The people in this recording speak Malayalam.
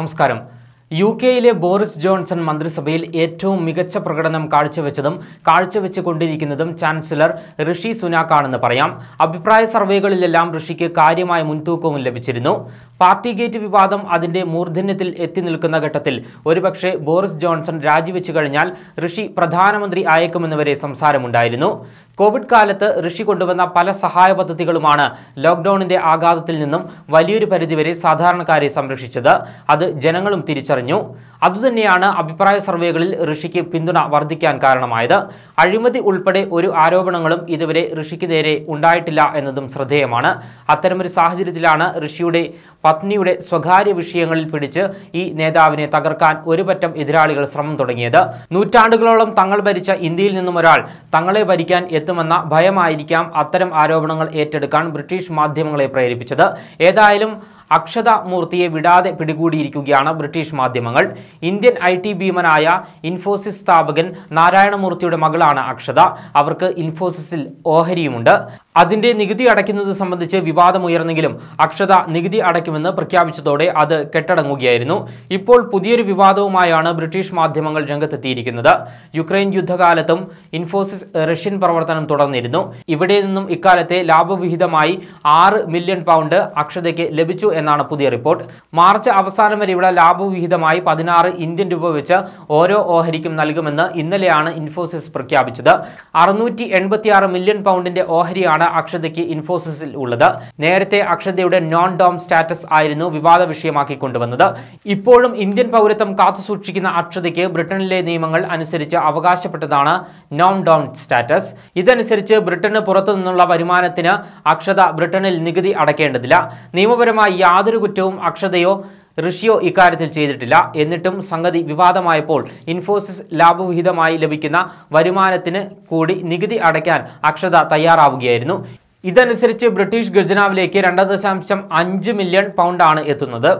നമസ്കാരം യു കെയിലെ ബോറിസ് ജോൺസൺ മന്ത്രിസഭയിൽ ഏറ്റവും മികച്ച പ്രകടനം കാഴ്ചവെച്ചതും കാഴ്ചവെച്ചുകൊണ്ടിരിക്കുന്നതും ചാൻസലർ ഋഷി സുനാക്കാണെന്ന് പറയാം അഭിപ്രായ സർവേകളിലെല്ലാം ഋഷിക്ക് കാര്യമായ മുൻതൂക്കവും ലഭിച്ചിരുന്നു പാർട്ടി ഗേറ്റ് വിവാദം അതിന്റെ മൂർധന്യത്തിൽ എത്തി നിൽക്കുന്ന ഘട്ടത്തിൽ ഒരുപക്ഷെ ബോറിസ് ജോൺസൺ രാജിവെച്ചു കഴിഞ്ഞാൽ ഋഷി പ്രധാനമന്ത്രി ആയേക്കുമെന്ന് വരെ സംസാരമുണ്ടായിരുന്നു കോവിഡ് കാലത്ത് ഋഷി കൊണ്ടുവന്ന പല സഹായ പദ്ധതികളുമാണ് ലോക്ക്ഡൌണിന്റെ ആഘാതത്തിൽ നിന്നും വലിയൊരു പരിധിവരെ സാധാരണക്കാരെ സംരക്ഷിച്ചത് അത് ജനങ്ങളും തിരിച്ചറിഞ്ഞു അതുതന്നെയാണ് അഭിപ്രായ സർവേകളിൽ ഋഷിക്ക് പിന്തുണ വർദ്ധിക്കാൻ കാരണമായത് അഴിമതി ഉൾപ്പെടെ ഒരു ആരോപണങ്ങളും ഇതുവരെ ഋഷിക്ക് നേരെ ഉണ്ടായിട്ടില്ല എന്നതും ശ്രദ്ധേയമാണ് അത്തരമൊരു സാഹചര്യത്തിലാണ് ഋഷിയുടെ പത്നിയുടെ സ്വകാര്യ വിഷയങ്ങളിൽ പിടിച്ച് ഈ നേതാവിനെ തകർക്കാൻ ഒരുപറ്റം എതിരാളികൾ ശ്രമം തുടങ്ങിയത് നൂറ്റാണ്ടുകളോളം തങ്ങൾ ഭരിച്ച ഇന്ത്യയിൽ നിന്നും ഒരാൾ തങ്ങളെ ഭരിക്കാൻ എത്തി വരുത്തുമെന്ന ഭയമായിരിക്കാം അത്തരം ആരോപണങ്ങൾ ഏറ്റെടുക്കാൻ ബ്രിട്ടീഷ് മാധ്യമങ്ങളെ പ്രേരിപ്പിച്ചത് ഏതായാലും അക്ഷത മൂർത്തിയെ വിടാതെ പിടികൂടിയിരിക്കുകയാണ് ബ്രിട്ടീഷ് മാധ്യമങ്ങൾ ഇന്ത്യൻ ഐ ടി ഭീമനായ ഇൻഫോസിസ് സ്ഥാപകൻ നാരായണമൂർത്തിയുടെ മകളാണ് അക്ഷത അവർക്ക് ഇൻഫോസിസിൽ ഓഹരിയുമുണ്ട് അതിന്റെ നികുതി അടയ്ക്കുന്നത് സംബന്ധിച്ച് വിവാദമുയർന്നെങ്കിലും അക്ഷത നികുതി അടയ്ക്കുമെന്ന് പ്രഖ്യാപിച്ചതോടെ അത് കെട്ടടങ്ങുകയായിരുന്നു ഇപ്പോൾ പുതിയൊരു വിവാദവുമായാണ് ബ്രിട്ടീഷ് മാധ്യമങ്ങൾ രംഗത്തെത്തിയിരിക്കുന്നത് യുക്രൈൻ യുദ്ധകാലത്തും ഇൻഫോസിസ് റഷ്യൻ പ്രവർത്തനം തുടർന്നിരുന്നു ഇവിടെ നിന്നും ഇക്കാലത്തെ ലാഭവിഹിതമായി ആറ് മില്യൺ പൗണ്ട് അക്ഷതയ്ക്ക് ലഭിച്ചു എന്നാണ് പുതിയ റിപ്പോർട്ട് മാർച്ച് അവസാനം ഇവിടെ ലാഭവിഹിതമായി പതിനാറ് ഇന്ത്യൻ രൂപ വെച്ച് ഓരോ ഓഹരിക്കും നൽകുമെന്ന് ഇന്നലെയാണ് ഇൻഫോസിസ് പ്രഖ്യാപിച്ചത് അറുന്നൂറ്റി മില്യൺ പൗണ്ടിന്റെ ഓഹരിയാണ് അക്ഷതയ്ക്ക് ഇൻഫോസിസിൽ ഉള്ളത് നേരത്തെ അക്ഷതയുടെ നോൺ ഡോം സ്റ്റാറ്റസ് ആയിരുന്നു വിവാദ വിഷയമാക്കി കൊണ്ടുവന്നത് ഇപ്പോഴും ഇന്ത്യൻ പൗരത്വം കാത്തുസൂക്ഷിക്കുന്ന അക്ഷതയ്ക്ക് ബ്രിട്ടനിലെ നിയമങ്ങൾ അനുസരിച്ച് അവകാശപ്പെട്ടതാണ് നോൺ ഡോം സ്റ്റാറ്റസ് ഇതനുസരിച്ച് ബ്രിട്ടന് പുറത്തു നിന്നുള്ള വരുമാനത്തിന് അക്ഷത ബ്രിട്ടനിൽ നികുതി അടയ്ക്കേണ്ടതില്ല നിയമപരമായി യാതൊരു കുറ്റവും അക്ഷതയോ ഋഷിയോ ഇക്കാര്യത്തിൽ ചെയ്തിട്ടില്ല എന്നിട്ടും സംഗതി വിവാദമായപ്പോൾ ഇൻഫോസിസ് ലാഭവിഹിതമായി ലഭിക്കുന്ന വരുമാനത്തിന് കൂടി നികുതി അടയ്ക്കാൻ അക്ഷത തയ്യാറാവുകയായിരുന്നു ഇതനുസരിച്ച് ബ്രിട്ടീഷ് ഗജനാവിലേക്ക് രണ്ട് ദശാംശം അഞ്ച് മില്യൺ പൗണ്ടാണ് എത്തുന്നത്